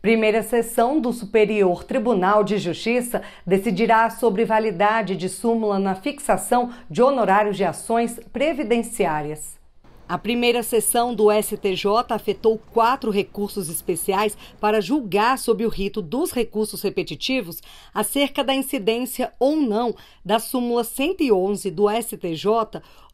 Primeira sessão do Superior Tribunal de Justiça decidirá sobre validade de súmula na fixação de honorários de ações previdenciárias. A primeira sessão do STJ afetou quatro recursos especiais para julgar sobre o rito dos recursos repetitivos acerca da incidência ou não da súmula 111 do STJ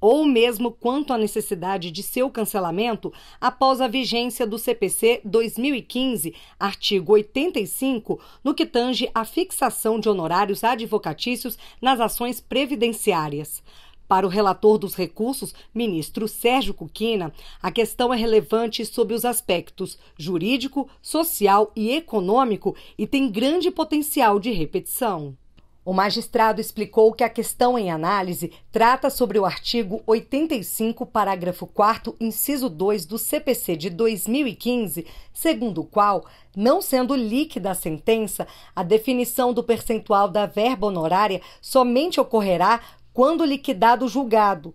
ou mesmo quanto à necessidade de seu cancelamento após a vigência do CPC 2015, artigo 85, no que tange à fixação de honorários advocatícios nas ações previdenciárias. Para o relator dos recursos, ministro Sérgio Cuquina, a questão é relevante sob os aspectos jurídico, social e econômico e tem grande potencial de repetição. O magistrado explicou que a questão em análise trata sobre o artigo 85, parágrafo 4, inciso 2 do CPC de 2015, segundo o qual, não sendo líquida a sentença, a definição do percentual da verba honorária somente ocorrerá quando liquidado o julgado,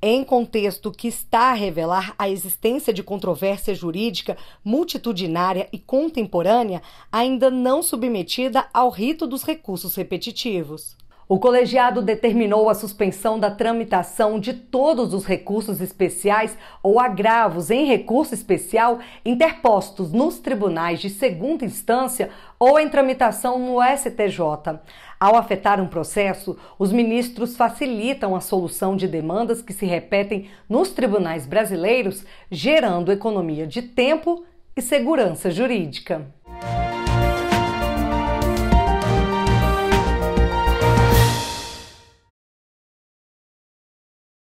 em contexto que está a revelar a existência de controvérsia jurídica multitudinária e contemporânea, ainda não submetida ao rito dos recursos repetitivos. O colegiado determinou a suspensão da tramitação de todos os recursos especiais ou agravos em recurso especial interpostos nos tribunais de segunda instância ou em tramitação no STJ. Ao afetar um processo, os ministros facilitam a solução de demandas que se repetem nos tribunais brasileiros, gerando economia de tempo e segurança jurídica.